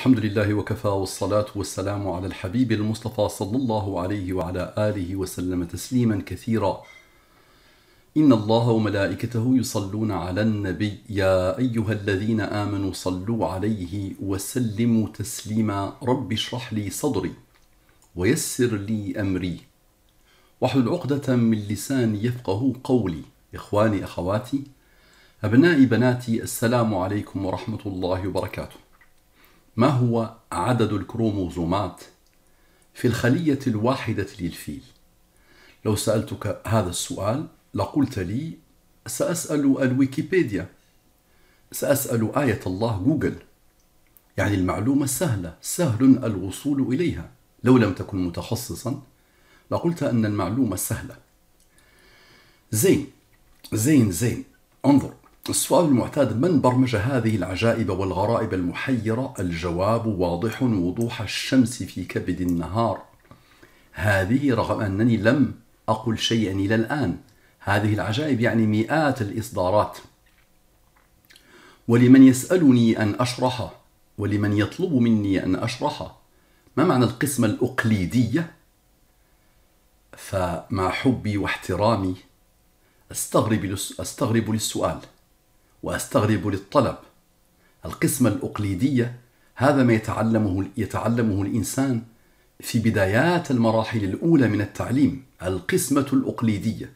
الحمد لله وكفى والصلاة والسلام على الحبيب المصطفى صلى الله عليه وعلى آله وسلم تسليما كثيرا إن الله وملائكته يصلون على النبي يا أيها الذين آمنوا صلوا عليه وسلموا تسليما رب اشرح لي صدري ويسر لي أمري وحل عقدة من لساني يفقه قولي إخواني أخواتي أبنائي بناتي السلام عليكم ورحمة الله وبركاته ما هو عدد الكروموزومات في الخلية الواحدة للفيل؟ لو سألتك هذا السؤال لقلت لي سأسأل الويكيبيديا سأسأل آية الله جوجل يعني المعلومة سهلة سهل الوصول إليها لو لم تكن متخصصا لقلت أن المعلومة سهلة زين زين زين انظر السؤال المعتاد من برمج هذه العجائب والغرائب المحيرة؟ الجواب واضح وضوح الشمس في كبد النهار هذه رغم أنني لم أقل شيئا إلى الآن هذه العجائب يعني مئات الإصدارات ولمن يسألني أن أشرح ولمن يطلب مني أن أشرح ما معنى القسمة الأقليدية؟ فمع حبي واحترامي استغرب استغرب للسؤال وأستغرب للطلب القسمة الأقليدية هذا ما يتعلمه يتعلمه الإنسان في بدايات المراحل الأولى من التعليم القسمة الأقليدية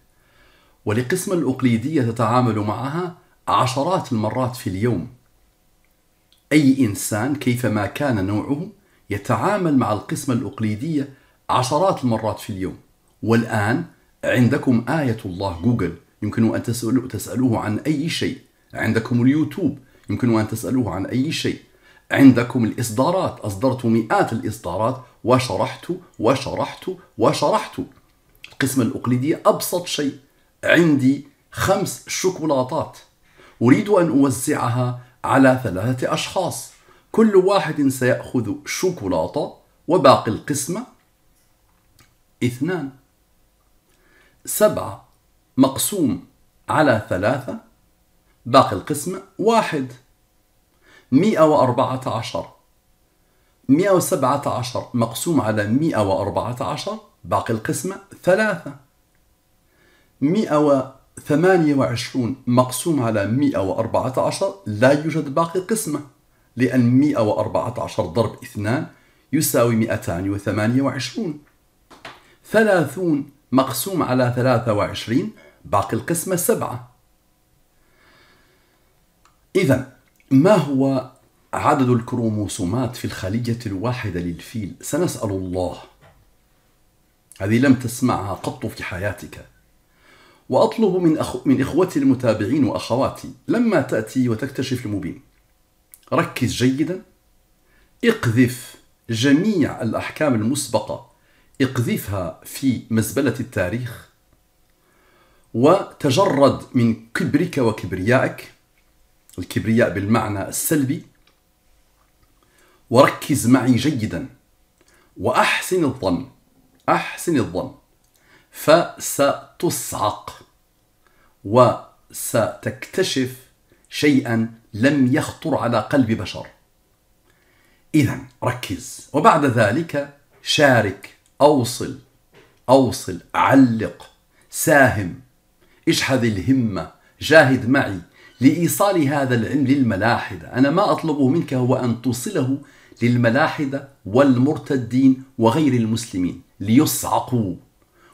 ولقسمه الأقليدية تتعامل معها عشرات المرات في اليوم أي إنسان كيفما كان نوعه يتعامل مع القسمة الأقليدية عشرات المرات في اليوم والآن عندكم آية الله جوجل يمكن أن تسألوه عن أي شيء عندكم اليوتيوب يمكن أن تسألوه عن أي شيء عندكم الإصدارات أصدرت مئات الإصدارات وشرحت وشرحت وشرحت القسمة الأقليدية أبسط شيء عندي خمس شوكولاتات أريد أن أوزعها على ثلاثة أشخاص كل واحد سيأخذ شوكولاتة وباقي القسمة اثنان سبعة مقسوم على ثلاثة باقي القسم واحد مئة وأربعة عشر مئة وسبعة عشر مقسوم على مئة وأربعة عشر باقي القسمة ثلاثة مئة وثمانية وعشرون مقسوم على مئة وأربعة عشر لا يوجد باقي قسمة لأن مئة وأربعة عشر ضرب اثنان يساوي مئتان وثمانية وعشرون ثلاثون مقسوم على ثلاثة وعشرين باقي القسمة سبعة إذا ما هو عدد الكروموسومات في الخلية الواحدة للفيل؟ سنسأل الله. هذه لم تسمعها قط في حياتك. وأطلب من أخو من إخوتي المتابعين وأخواتي لما تأتي وتكتشف المبين ركز جيدا اقذف جميع الأحكام المسبقة اقذفها في مزبلة التاريخ وتجرد من كبرك وكبريائك الكبرياء بالمعنى السلبي وركز معي جيدا وأحسن الظن أحسن الظن فستصعق وستكتشف شيئا لم يخطر على قلب بشر إذا ركز وبعد ذلك شارك أوصل أوصل علق ساهم اجحد الهمة جاهد معي لإيصال هذا العلم للملاحدة أنا ما أطلبه منك هو أن توصله للملاحدة والمرتدين وغير المسلمين ليصعقوا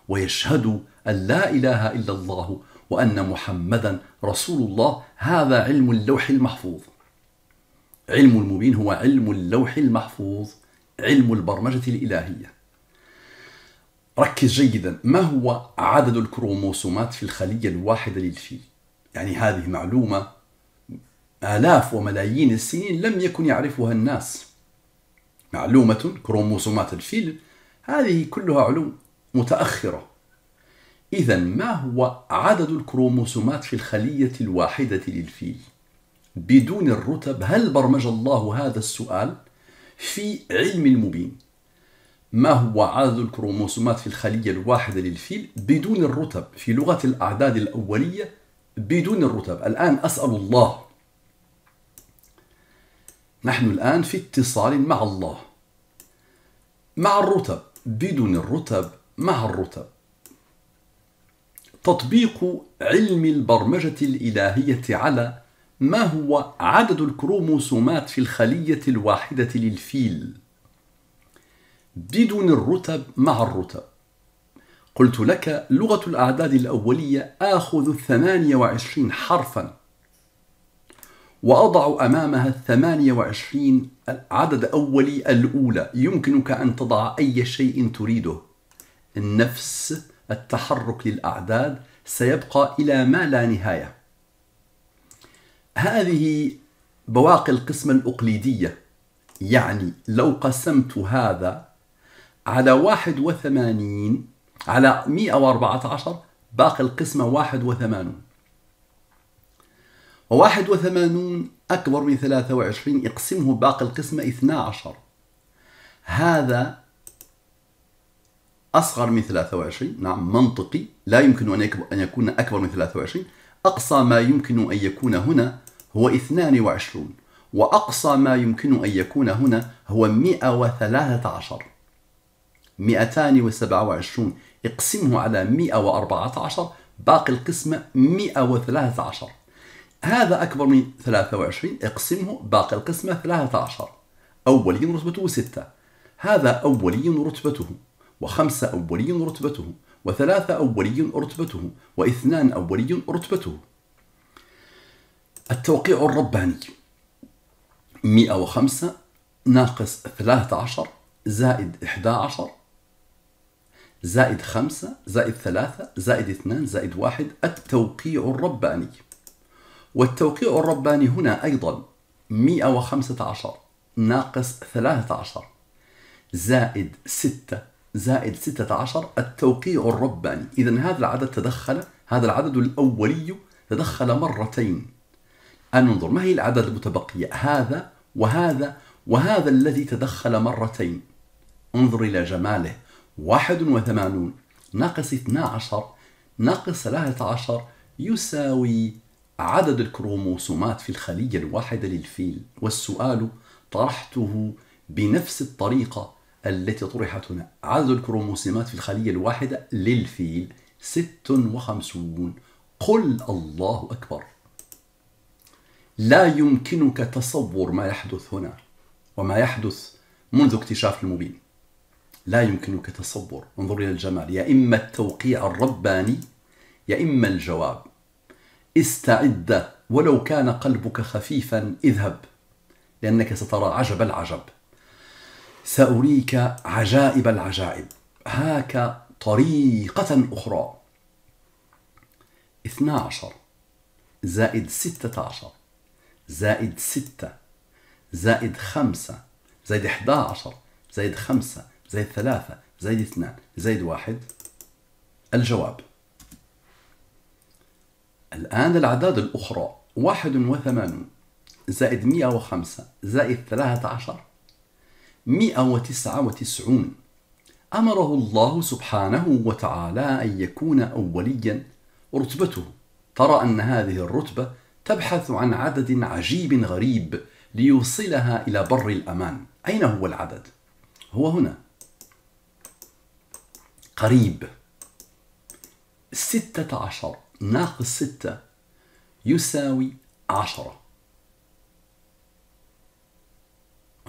ويشهدوا أن لا إله إلا الله وأن محمدا رسول الله هذا علم اللوح المحفوظ علم المبين هو علم اللوح المحفوظ علم البرمجة الإلهية ركز جيدا ما هو عدد الكروموسومات في الخلية الواحدة للفيل يعني هذه معلومة آلاف وملايين السنين لم يكن يعرفها الناس معلومة كروموسومات الفيل هذه كلها علوم متأخرة إذا ما هو عدد الكروموسومات في الخلية الواحدة للفيل؟ بدون الرتب هل برمج الله هذا السؤال في علم المبين؟ ما هو عدد الكروموسومات في الخلية الواحدة للفيل بدون الرتب في لغة الأعداد الأولية بدون الرتب الآن أسأل الله نحن الآن في اتصال مع الله مع الرتب بدون الرتب مع الرتب تطبيق علم البرمجة الإلهية على ما هو عدد الكروموسومات في الخلية الواحدة للفيل بدون الرتب مع الرتب قلت لك لغة الأعداد الأولية آخذ الثمانية وعشرين حرفا وأضع أمامها الثمانية وعشرين عدد أولي الأولى يمكنك أن تضع أي شيء تريده النفس التحرك للأعداد سيبقى إلى ما لا نهاية هذه بواقي القسمة الأقليدية يعني لو قسمت هذا على واحد وثمانين على 114 باقي القسمة 81 و81 أكبر من 23 اقسمه باقي القسمة 12 هذا أصغر من 23 نعم منطقي لا يمكن أن يكون أكبر من 23 أقصى ما يمكن أن يكون هنا هو 22 وأقصى ما يمكن أن يكون هنا هو 113 227 اقسمه على 114 باقي القسمة 113 هذا أكبر من 23 اقسمه باقي القسمة 13 أولي رتبته 6 هذا أولي رتبته وخمسة أولي رتبته وثلاثة أولي رتبته واثنان أولي رتبته التوقيع الرباني 105 ناقص 13 زائد 11 زائد خمسة زائد ثلاثة زائد اثنان زائد واحد التوقيع الرباني والتوقيع الرباني هنا أيضا 115 ناقص 13 زائد 6 زائد 16 التوقيع الرباني إذا هذا العدد تدخل هذا العدد الأولي تدخل مرتين أن ننظر ما هي الأعداد المتبقية هذا وهذا وهذا الذي تدخل مرتين انظر إلى جماله واحد وثمانون ناقص 12 ناقص 13 يساوي عدد الكروموسومات في الخلية الواحدة للفيل والسؤال طرحته بنفس الطريقة التي طرحت هنا عدد الكروموسومات في الخلية الواحدة للفيل 56 قل الله أكبر لا يمكنك تصور ما يحدث هنا وما يحدث منذ اكتشاف المبين لا يمكنك تصور انظر إلى الجمال يا إما التوقيع الرباني يا إما الجواب استعد ولو كان قلبك خفيفا اذهب لأنك سترى عجب العجب سأريك عجائب العجائب هاك طريقة أخرى 12 زائد 16 زائد 6 زائد 5 زائد 11 زائد 5 زائد ثلاثة زائد اثنان زائد واحد الجواب الآن الأعداد الأخرى واحد وثمانون زائد مئة وخمسة زائد ثلاثة عشر مئة وتسعة وتسعون أمره الله سبحانه وتعالى أن يكون أوليا رتبته ترى أن هذه الرتبة تبحث عن عدد عجيب غريب ليوصلها إلى بر الأمان أين هو العدد؟ هو هنا قريب ستة عشر ناقص ستة يساوي عشرة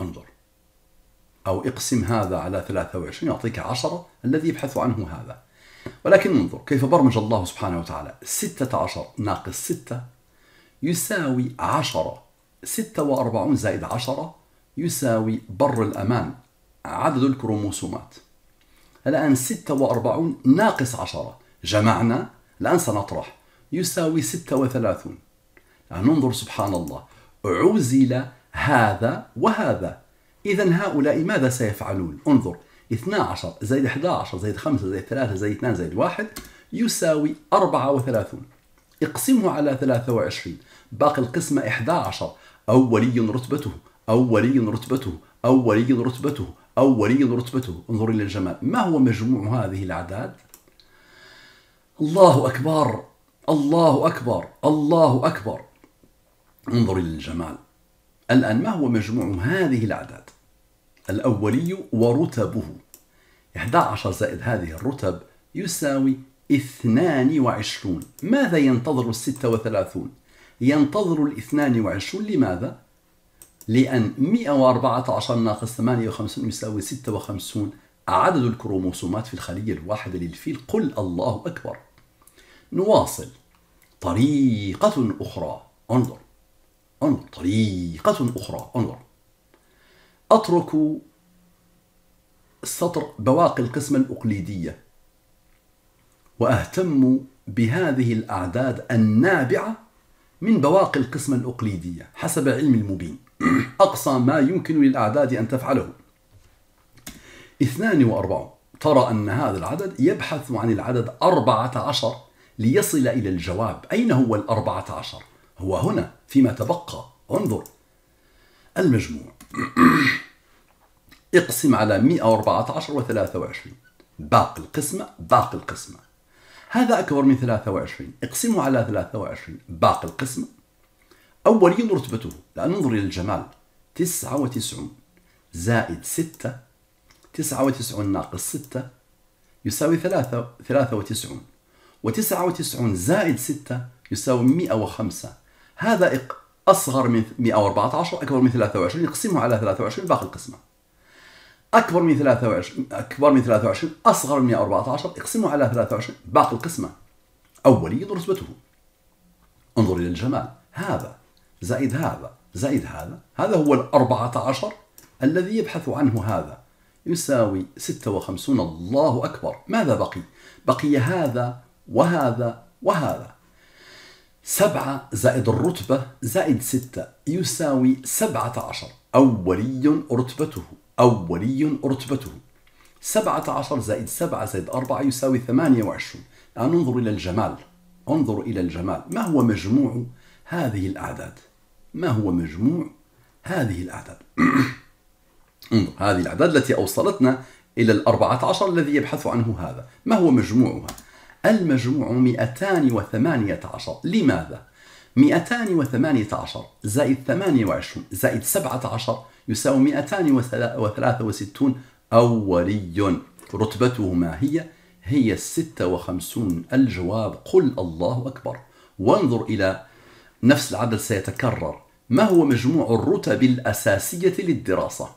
انظر أو اقسم هذا على 23 يعطيك 10 الذي يبحث عنه هذا ولكن انظر كيف برمج الله سبحانه وتعالى 16 ناقص 6 يساوي 10 46 زائد 10 يساوي بر الأمان عدد الكروموسومات الآن 46 ناقص 10 جمعنا الآن سنطرح يساوي 36 الآن ننظر سبحان الله عزل هذا وهذا إذا هؤلاء ماذا سيفعلون؟ انظر 12 زائد 11 زائد 5 زائد 3 زائد 2 زائد 1 يساوي 34 اقسمه على 23 باقي القسمة 11 أولي رتبته أولي رتبته أولي رتبته أو ولي رتبته انظر إلى الجمال ما هو مجموع هذه الأعداد الله أكبر الله أكبر الله أكبر انظر إلى الجمال الآن ما هو مجموع هذه الأعداد الأولي ورتبه 11 زائد هذه الرتب يساوي 22 ماذا ينتظر الستة وثلاثون ينتظر الاثنان 22 لماذا؟ لأن 114 ناقص 58 يساوي 56 عدد الكروموسومات في الخلية الواحدة للفيل قل الله أكبر نواصل طريقة أخرى انظر انظر طريقة أخرى انظر أترك سطر بواقي القسمة الأقليدية وأهتم بهذه الأعداد النابعة من بواقي القسمة الأقليدية حسب علم المبين أقصى ما يمكن للأعداد أن تفعله 42 ترى أن هذا العدد يبحث عن العدد 14 ليصل إلى الجواب أين هو الأربعة عشر؟ هو هنا فيما تبقى انظر المجموع اقسم على 114 و 23 باقي القسمة باقي القسمة هذا أكبر من 23 اقسمه على 23 باقي القسمة أولي رتبته الآن انظر إلى الجمال تسعة وتسعون زائد ستة تسعة وتسعون ناقص ستة يساوي ثلاثة ثلاثة وتسعون وتسعة وتسعون زائد ستة يساوي مئة وخمسة هذا أصغر من 114 أكبر من 23 يقسمه على 23 باقي القسمة أكبر من 23 أكبر من 23 أصغر من 114 اقسمه على 23 باقي القسمة أولي رتبته انظر إلى الجمال هذا زائد هذا زائد هذا هذا هو الأربعة عشر الذي يبحث عنه هذا يساوي ستة وخمسون الله أكبر ماذا بقي؟ بقي هذا وهذا وهذا سبعة زائد الرتبة زائد ستة يساوي سبعة عشر أولي رتبته أولي رتبته سبعة عشر زائد سبعة زائد أربعة يساوي ثمانية وعشرون الآن انظر إلى الجمال انظر إلى الجمال ما هو مجموع هذه الأعداد؟ ما هو مجموع هذه الأعداد انظر هذه الأعداد التي أوصلتنا إلى الأربعة عشر الذي يبحث عنه هذا ما هو مجموعها؟ المجموع 218 لماذا؟ 218 زائد 28 زائد 17 يساوي 263 أولي رتبته ما هي؟ هي 56 الجواب قل الله أكبر وانظر إلى نفس العدد سيتكرر ما هو مجموع الرتب الأساسية للدراسة؟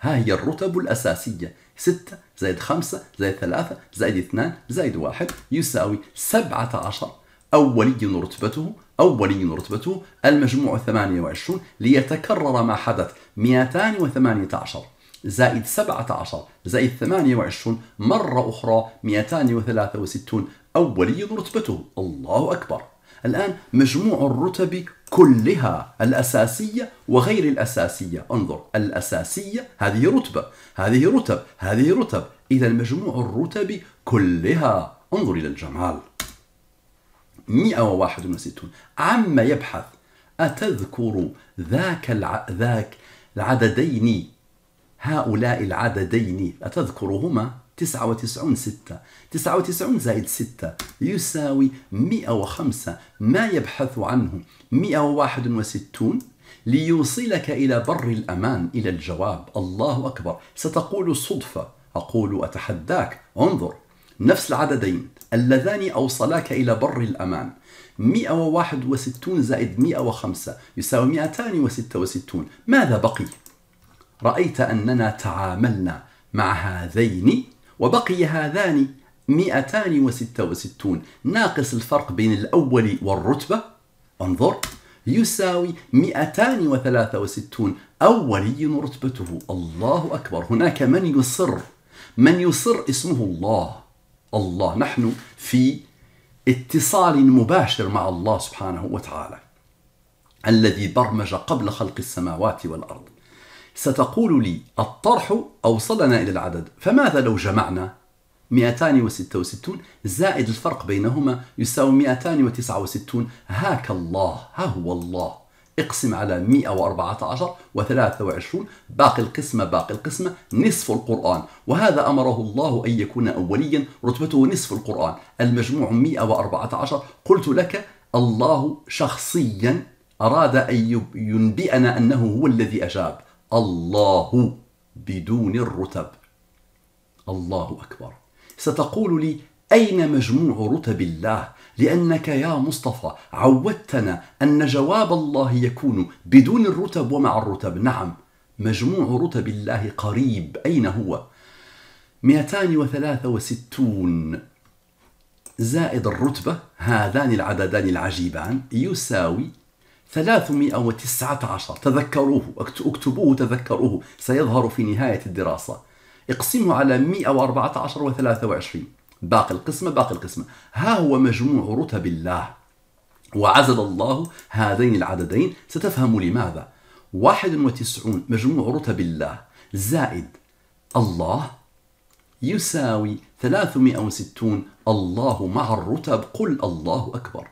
ها هي الرتب الأساسية 6 زائد 5 زائد 3 زائد 2 زائد 1 يساوي 17 أولي رتبته أولي رتبته المجموع 28 ليتكرر ما حدث 218 زائد 17 زائد 28 مرة أخرى 263 أولي رتبته الله أكبر الآن مجموع الرتب كلها الأساسية وغير الأساسية انظر الأساسية هذه رتبة هذه رتب هذه رتب إذا مجموع الرتب كلها انظر إلى الجمال 161 عما يبحث أتذكر ذاك الع... ذاك العددين هؤلاء العددين أتذكرهما تسعة وتسعون ستة تسعة وتسعون زائد ستة يساوي مئة وخمسة ما يبحث عنه مئة وواحد وستون ليوصلك إلى بر الأمان إلى الجواب الله أكبر ستقول صدفة أقول أتحداك انظر نفس العددين اللذان أوصلاك إلى بر الأمان 161 زائد 105 يساوي 266 ماذا بقي؟ رأيت أننا تعاملنا مع هذين وبقي هذان 266 ناقص الفرق بين الأول والرتبة انظر يساوي 263 أولي رتبته الله أكبر هناك من يصر من يصر اسمه الله الله نحن في اتصال مباشر مع الله سبحانه وتعالى الذي برمج قبل خلق السماوات والأرض ستقول لي الطرح أوصلنا إلى العدد فماذا لو جمعنا 266 زائد الفرق بينهما يساوي 269 هاك الله ها هو الله اقسم على 114 و23 باقي القسمة باقي القسمة نصف القرآن وهذا أمره الله أن يكون أوليا رتبته نصف القرآن المجموع 114 قلت لك الله شخصيا أراد أن ينبئنا أنه هو الذي أجاب الله بدون الرتب الله أكبر ستقول لي أين مجموع رتب الله لأنك يا مصطفى عودتنا أن جواب الله يكون بدون الرتب ومع الرتب نعم مجموع رتب الله قريب أين هو 263 زائد الرتبة هذان العددان العجيبان يساوي 319 تذكروه اكتبوه تذكروه سيظهر في نهاية الدراسة اقسمه على 114 و 23 باقي القسمة باقي القسمة ها هو مجموع رتب الله وعزل الله هذين العددين ستفهم لماذا 91 مجموع رتب الله زائد الله يساوي 360 الله مع الرتب قل الله أكبر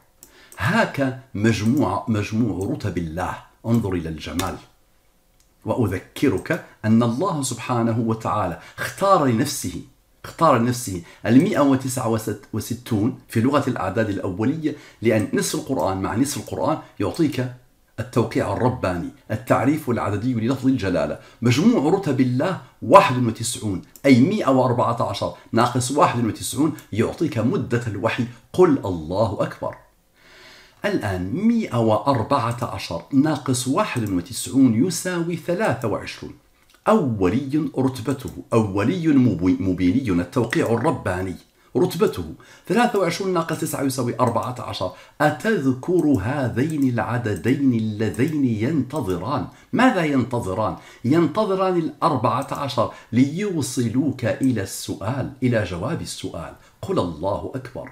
هاك مجموع مجموع رتب الله انظر إلى الجمال وأذكرك أن الله سبحانه وتعالى اختار لنفسه اختار لنفسه المئة وتسعة وستون في لغة الأعداد الأولية لأن نصف القرآن مع نصف القرآن يعطيك التوقيع الرباني التعريف العددي للفظ الجلالة مجموع رتب الله 91 أي 114 ناقص 91 يعطيك مدة الوحي قل الله أكبر الآن 114 ناقص 91 يساوي 23 أولي رتبته أولي مبيني التوقيع الرباني رتبته 23 ناقص 9 يساوي 14 أتذكر هذين العددين اللذين ينتظران ماذا ينتظران؟ ينتظران ال 14 ليوصلوك إلى السؤال إلى جواب السؤال قل الله أكبر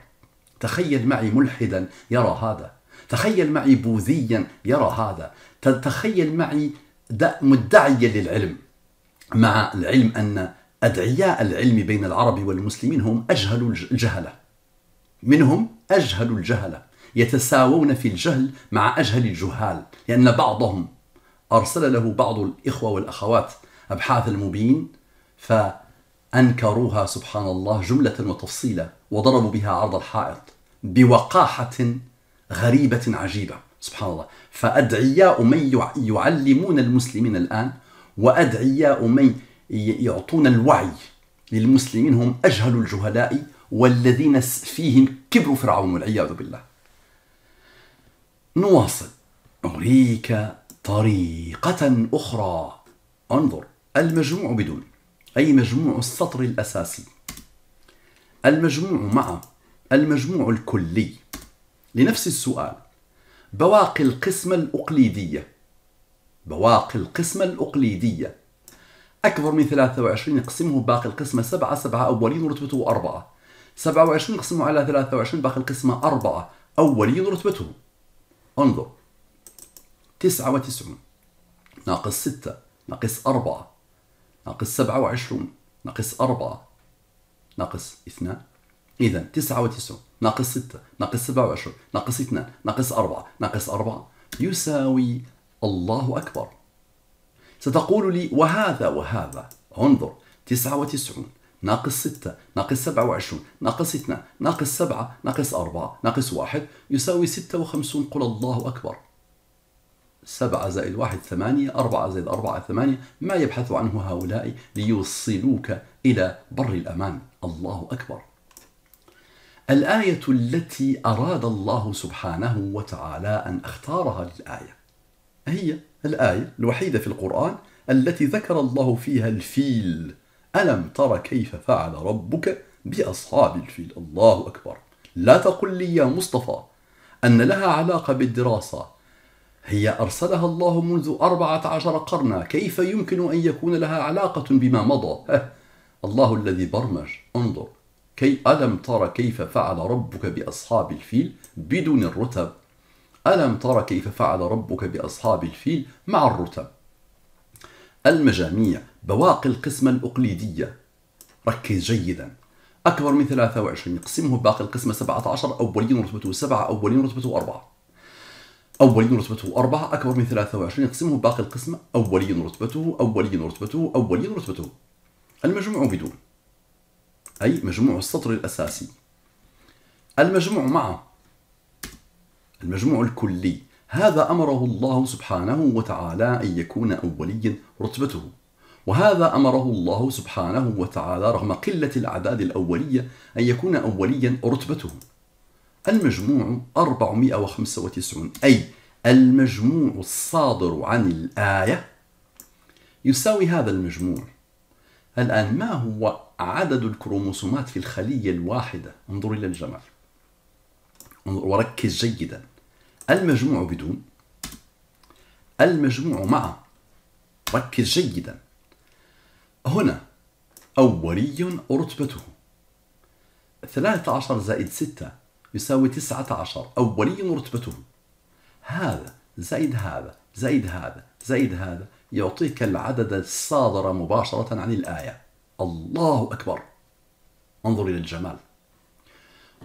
تخيل معي ملحدا يرى هذا تخيل معي بوذيا يرى هذا تخيل معي مدعيا للعلم مع العلم أن أدعياء العلم بين العرب والمسلمين هم أجهل الجهلة منهم أجهل الجهلة يتساوون في الجهل مع أجهل الجهال لأن بعضهم أرسل له بعض الإخوة والأخوات أبحاث المبين فأنكروها سبحان الله جملة وتفصيلا وضربوا بها عرض الحائط بوقاحة غريبة عجيبة سبحان الله فأدعياء من يعلمون المسلمين الآن وأدعياء من يعطون الوعي للمسلمين هم أجهل الجهلاء والذين فيهم كبر فرعون والعياذ بالله نواصل أريك طريقة أخرى انظر المجموع بدون أي مجموع السطر الأساسي المجموع مع المجموع الكلي لنفس السؤال بواقي القسمة الأقليدية بواقي القسمة الأقليدية أكبر من 23 نقسمه باقي القسمة 7 7 أولين رتبته 4 27 نقسمه على 23 باقي القسمة 4 أولين رتبته انظر 99 ناقص 6 ناقص 4 ناقص 27 ناقص 4 ناقص 2 إذا 99 ناقص 6 ناقص 27 ناقص 2 ناقص 4 ناقص 4 يساوي الله أكبر ستقول لي وهذا وهذا انظر 99 ناقص 6 ناقص 27 ناقص 2 ناقص 7 ناقص 4 ناقص 1 يساوي 56 قل الله أكبر 7 زائد 1 8 4 زائد 4 8 ما يبحث عنه هؤلاء ليوصلوك إلى بر الأمان الله أكبر الآية التي أراد الله سبحانه وتعالى أن أختارها للآية هي الآية الوحيدة في القرآن التي ذكر الله فيها الفيل ألم تر كيف فعل ربك بأصحاب الفيل الله أكبر لا تقل لي يا مصطفى أن لها علاقة بالدراسة هي أرسلها الله منذ أربعة عشر قرنا كيف يمكن أن يكون لها علاقة بما مضى الله الذي برمج انظر كي ألم تر كيف فعل ربك بأصحاب الفيل بدون الرتب ألم تر كيف فعل ربك بأصحاب الفيل مع الرتب المجاميع بواقي القسمة الأقليدية ركز جيدا أكبر من 23 يقسمه باقي القسمة 17 أولين رتبته 7 أولين رتبته 4 أولين رتبته 4 أكبر من 23 يقسمه باقي القسمة أولين رتبته أولين رتبته أولين رتبته المجموع بدون أي مجموع السطر الأساسي المجموع مع المجموع الكلي هذا أمره الله سبحانه وتعالى أن يكون أوليا رتبته وهذا أمره الله سبحانه وتعالى رغم قلة الأعداد الأولية أن يكون أوليا رتبته المجموع 495 أي المجموع الصادر عن الآية يساوي هذا المجموع الآن ما هو عدد الكروموسومات في الخلية الواحدة انظر إلى الجمال وركز جيدا المجموع بدون المجموع مع ركز جيدا هنا أولي رتبته 13 زائد 6 يساوي 19 أولي رتبته هذا زائد هذا زائد هذا زائد هذا يعطيك العدد الصادر مباشرة عن الآية الله أكبر انظر إلى الجمال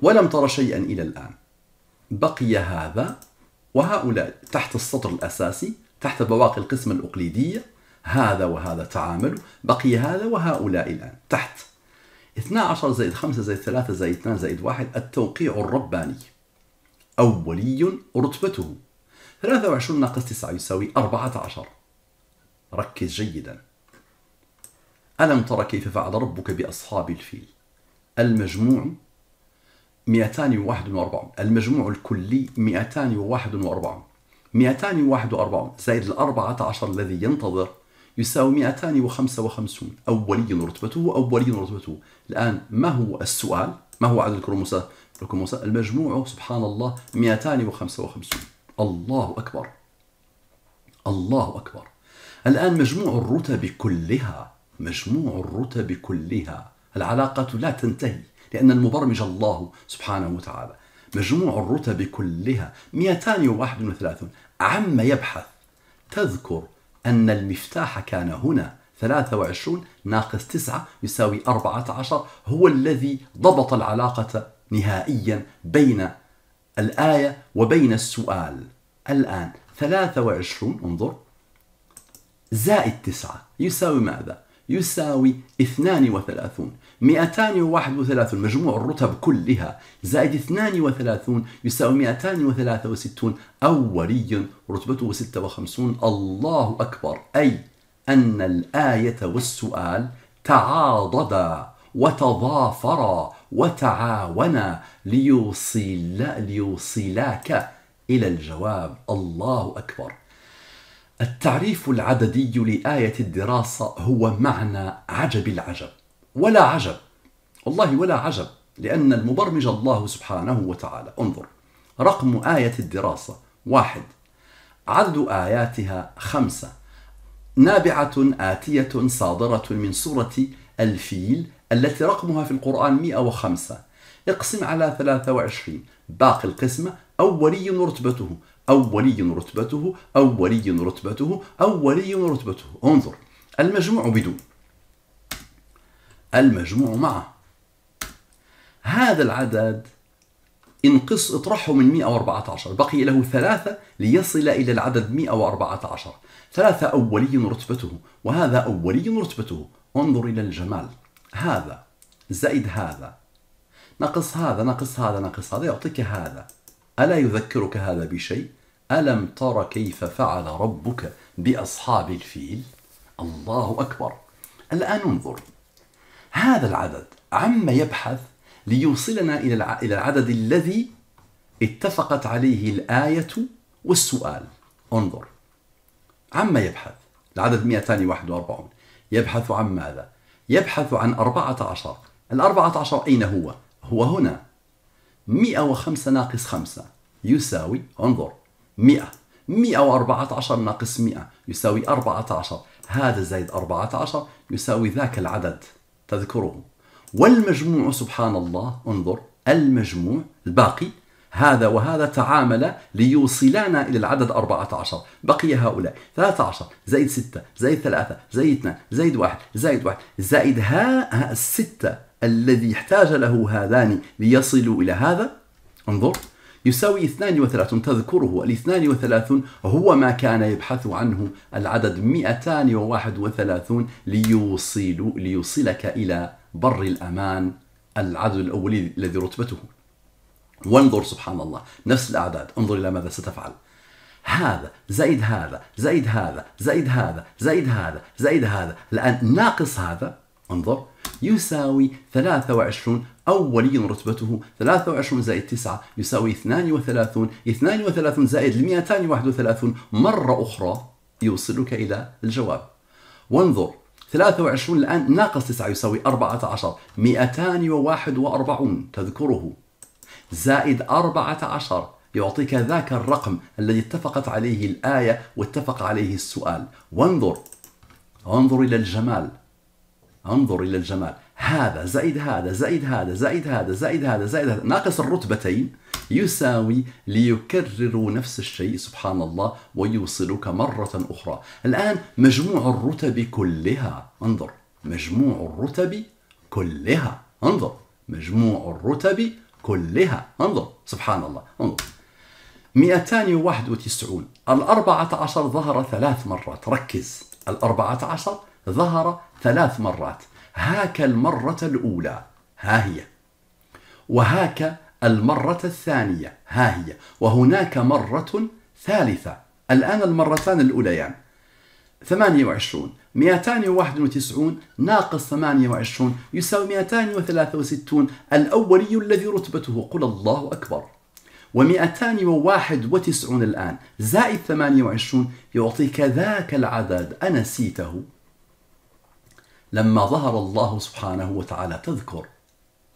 ولم تر شيئا إلى الآن بقي هذا وهؤلاء تحت السطر الأساسي تحت بواقي القسمة الأقليدية هذا وهذا تعاملوا بقي هذا وهؤلاء الآن تحت 12 زائد 5 زائد 3 زائد 2 زائد 1 التوقيع الرباني أولي رتبته 23 ناقص 9 يساوي 14 ركز جيداً ألم ترى كيف فعل ربك بأصحاب الفيل المجموع 241 المجموع الكلي 241 241 زائد ال 14 الذي ينتظر يساوي 255 أولي رتبته أولي رتبته الآن ما هو السؤال؟ ما هو عدد الكروموسات؟ الكروموسات المجموع سبحان الله 255 الله أكبر الله أكبر الآن مجموع الرتب كلها مجموع الرتب كلها العلاقة لا تنتهي لأن المبرمج الله سبحانه وتعالى مجموع الرتب كلها 231 عما يبحث تذكر أن المفتاح كان هنا 23 ناقص 9 يساوي 14 هو الذي ضبط العلاقة نهائيا بين الآية وبين السؤال الآن 23 انظر زائد 9 يساوي ماذا؟ يساوي 32 231 مجموع الرتب كلها زائد 32 يساوي 263 أولي رتبته 56 الله أكبر أي أن الآية والسؤال تعاضدا وتضافرا وتعاونا ليوصل ليوصلاك إلى الجواب الله أكبر التعريف العددي لآية الدراسة هو معنى عجب العجب ولا عجب والله ولا عجب لأن المبرمج الله سبحانه وتعالى انظر رقم آية الدراسة واحد عدد آياتها خمسة نابعة آتية صادرة من سورة الفيل التي رقمها في القرآن 105 اقسم على 23 باقي القسمة أولي رتبته أو ولي رتبته أو ولي رتبته أو ولي رتبته انظر المجموع بدون المجموع مع هذا العدد انقص اطرحه من 114 بقي له ثلاثة ليصل إلى العدد 114 ثلاثة أولي رتبته وهذا أولي رتبته انظر إلى الجمال هذا زائد هذا نقص هذا نقص هذا نقص هذا يعطيك هذا ألا يذكرك هذا بشيء؟ ألم تر كيف فعل ربك بأصحاب الفيل الله أكبر الآن انظر هذا العدد عما يبحث ليوصلنا إلى العدد الذي اتفقت عليه الآية والسؤال انظر عما يبحث العدد 241 يبحث عن ماذا؟ يبحث عن 14 ال 14 أين هو؟ هو هنا 105 ناقص 5 يساوي انظر 100 114 ناقص 100 يساوي 14 هذا زائد 14 يساوي ذاك العدد تذكره والمجموع سبحان الله انظر المجموع الباقي هذا وهذا تعامل ليوصلانا إلى العدد 14 بقي هؤلاء 13 زائد 6 زائد 3 زائد 2 زائد 1 زائد 1 زائد ها الستة الذي احتاج له هذان ليصلوا إلى هذا انظر يساوي 32 تذكره ال 32 هو ما كان يبحث عنه العدد 231 ليوصل ليوصلك إلى بر الأمان العدد الأولي الذي رتبته وانظر سبحان الله نفس الأعداد انظر إلى ماذا ستفعل هذا زائد هذا زائد هذا زائد هذا زائد هذا زائد هذا الآن ناقص هذا انظر يساوي 23 أو ولي رتبته 23 زائد 9 يساوي 32 32 زائد 231 مرة أخرى يوصلك إلى الجواب وانظر 23 الآن ناقص 9 يساوي 14 241 تذكره زائد 14 يعطيك ذاك الرقم الذي اتفقت عليه الآية واتفق عليه السؤال وانظر انظر إلى الجمال انظر إلى الجمال هذا زائد هذا زائد هذا زائد هذا زائد هذا زائد هذا ناقص الرتبتين يساوي ليكرروا نفس الشيء سبحان الله ويوصلك مرة أخرى الآن مجموع الرتب كلها انظر مجموع الرتب كلها انظر مجموع الرتب كلها انظر سبحان الله انظر 291 ال 14 ظهر ثلاث مرات ركز ال 14 ظهر ثلاث مرات هاك المرة الأولى ها هي وهاك المرة الثانية ها هي وهناك مرة ثالثة الآن المرتان الأوليان 28 291 ناقص 28 يساوي 263 الأولي الذي رتبته قل الله أكبر و291 الآن زائد 28 يعطيك ذاك العدد أنسيته لما ظهر الله سبحانه وتعالى تذكر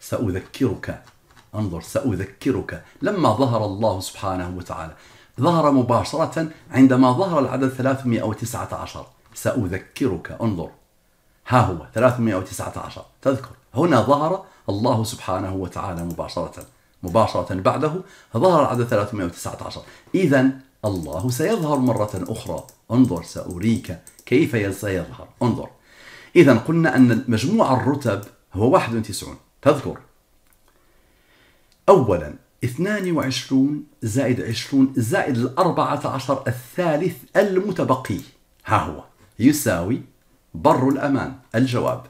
سأذكرك انظر سأذكرك لما ظهر الله سبحانه وتعالى ظهر مباشرة عندما ظهر العدد 319 سأذكرك انظر ها هو 319 تذكر هنا ظهر الله سبحانه وتعالى مباشرة مباشرة بعده ظهر العدد 319 إذا الله سيظهر مرة أخرى انظر سأريك كيف سيظهر انظر إذا قلنا أن مجموع الرتب هو 91 تذكر أولا 22 زائد 20 زائد ال 14 الثالث المتبقي ها هو يساوي بر الأمان الجواب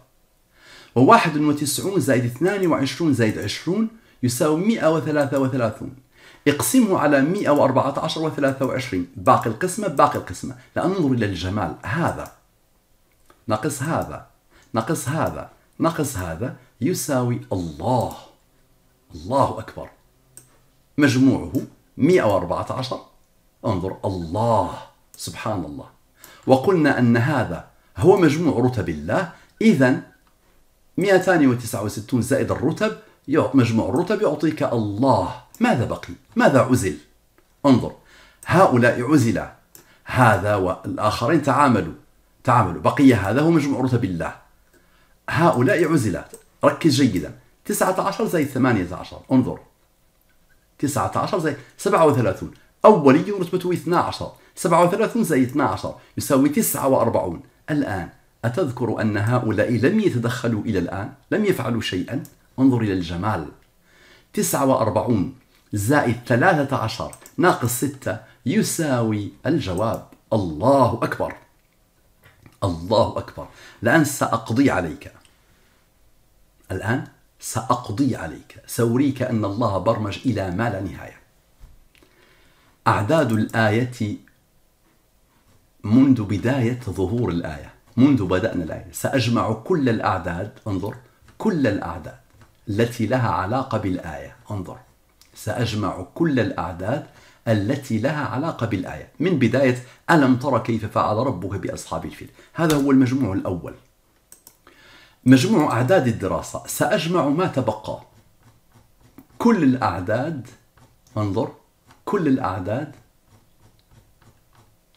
و91 زائد 22 زائد 20 يساوي 133 اقسمه على 114 و23 باقي القسمة باقي القسمة لأن ننظر إلى الجمال هذا ناقص هذا ناقص هذا ناقص هذا يساوي الله الله أكبر مجموعه 114 انظر الله سبحان الله وقلنا أن هذا هو مجموع رتب الله إذا 269 زائد الرتب مجموع الرتب يعطيك الله ماذا بقي؟ ماذا عزل؟ انظر هؤلاء عزل هذا والآخرين تعاملوا تعاملوا بقي هذا هو مجموع رتب الله هؤلاء عزلات ركز جيدا 19 زائد 18 انظر 19 زائد 37 أولي رتبته 12 37 زائد 12 يساوي 49 الآن أتذكر أن هؤلاء لم يتدخلوا إلى الآن لم يفعلوا شيئا انظر إلى الجمال 49 زائد 13 ناقص 6 يساوي الجواب الله أكبر الله أكبر الآن سأقضي عليك الآن سأقضي عليك سأريك أن الله برمج إلى ما لا نهاية أعداد الآية منذ بداية ظهور الآية منذ بدأنا الآية سأجمع كل الأعداد انظر كل الأعداد التي لها علاقة بالآية انظر سأجمع كل الأعداد التي لها علاقة بالآية من بداية ألم ترى كيف فعل ربك بأصحاب الفيل هذا هو المجموع الأول مجموع أعداد الدراسة سأجمع ما تبقى كل الأعداد انظر كل الأعداد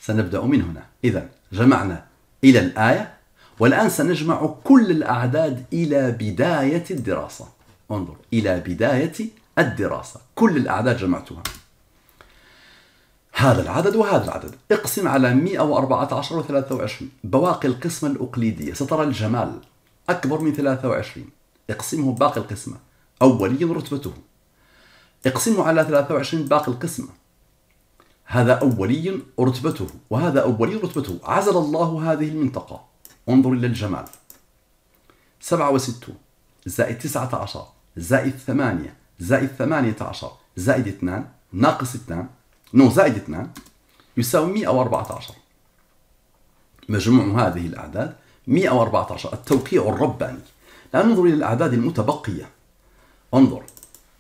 سنبدأ من هنا إذا جمعنا إلى الآية والآن سنجمع كل الأعداد إلى بداية الدراسة انظر إلى بداية الدراسة كل الأعداد جمعتها هذا العدد وهذا العدد اقسم على 114 و23 بواقي القسمة الأقليدية سترى الجمال أكبر من 23 اقسمه باقي القسمة أولي رتبته اقسمه على 23 باقي القسمة هذا أولي رتبته وهذا أولي رتبته عزل الله هذه المنطقة انظر إلى الجمال 67 زائد 19 زائد 8 زائد 18 زائد 2 ناقص 2 نو زائد 2 يساوي 114 مجموع هذه الأعداد 114 التوقيع الرباني الآن ننظر إلى الأعداد المتبقية انظر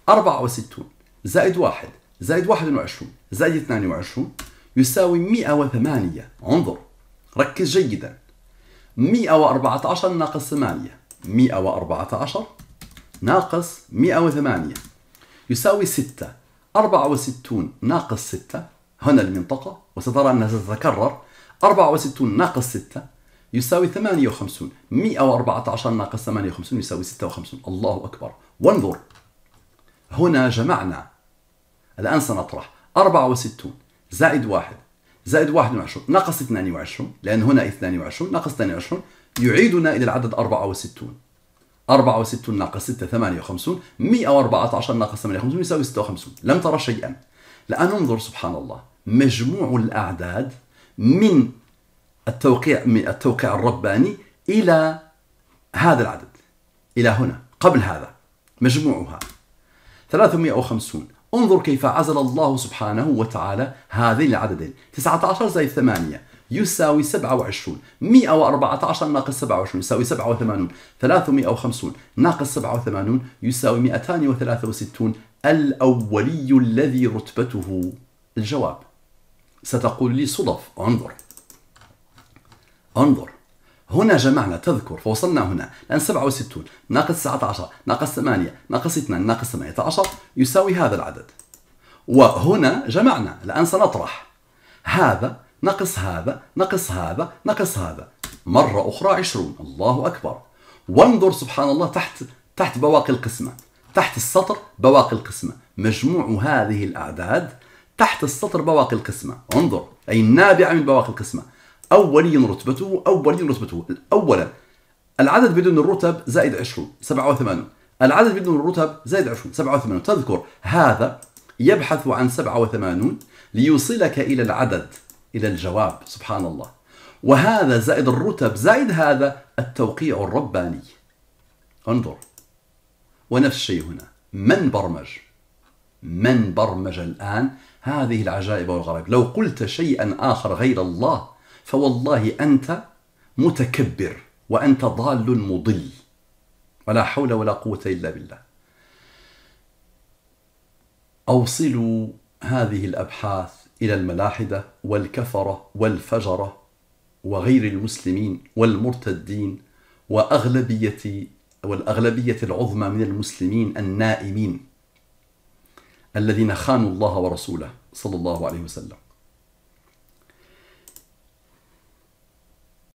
64 زائد 1 زائد 21 زائد 22 يساوي 108 انظر ركز جيدا 114 ناقص 8 114 ناقص 108 يساوي 6 64 ناقص 6 هنا المنطقة وسترى أنها ستتكرر 64 ناقص 6 يساوي 58 114 ناقص 58 يساوي 56 الله أكبر وانظر هنا جمعنا الآن سنطرح 64 زائد 1 زائد 21 ناقص 22 لأن هنا 22 ناقص 22 يعيدنا إلى العدد 64 64 ناقص 6 58 114 ناقص 58 يساوي 56 لم ترى شيئا الآن انظر سبحان الله مجموع الأعداد من التوقيع من التوقيع الرباني إلى هذا العدد إلى هنا قبل هذا مجموعها 350 انظر كيف عزل الله سبحانه وتعالى هذين العددين 19 زائد 8 يساوي 27 114 ناقص 27 يساوي 87 350 ناقص 87 يساوي 263 الأولي الذي رتبته الجواب ستقول لي صدف انظر انظر هنا جمعنا تذكر فوصلنا هنا لأن 67 ناقص 19 ناقص 8 ناقص 2 ناقص 18 يساوي هذا العدد وهنا جمعنا الآن سنطرح هذا ناقص هذا ناقص هذا ناقص هذا مرة أخرى عشرون الله أكبر وانظر سبحان الله تحت تحت بواقي القسمة تحت السطر بواقي القسمة مجموع هذه الأعداد تحت السطر بواقي القسمة انظر أي النابعة من بواقي القسمة أولي رتبته أولي رتبته أولا العدد بدون الرتب زائد 20 87 العدد بدون الرتب زائد 20 87 تذكر هذا يبحث عن 87 ليوصلك إلى العدد إلى الجواب سبحان الله وهذا زائد الرتب زائد هذا التوقيع الرباني انظر ونفس الشيء هنا من برمج من برمج الآن هذه العجائب والغرائب لو قلت شيئا آخر غير الله فوالله أنت متكبر وأنت ضال مضل ولا حول ولا قوة إلا بالله أوصلوا هذه الأبحاث إلى الملاحدة والكفرة والفجرة وغير المسلمين والمرتدين وأغلبية والأغلبية العظمى من المسلمين النائمين الذين خانوا الله ورسوله صلى الله عليه وسلم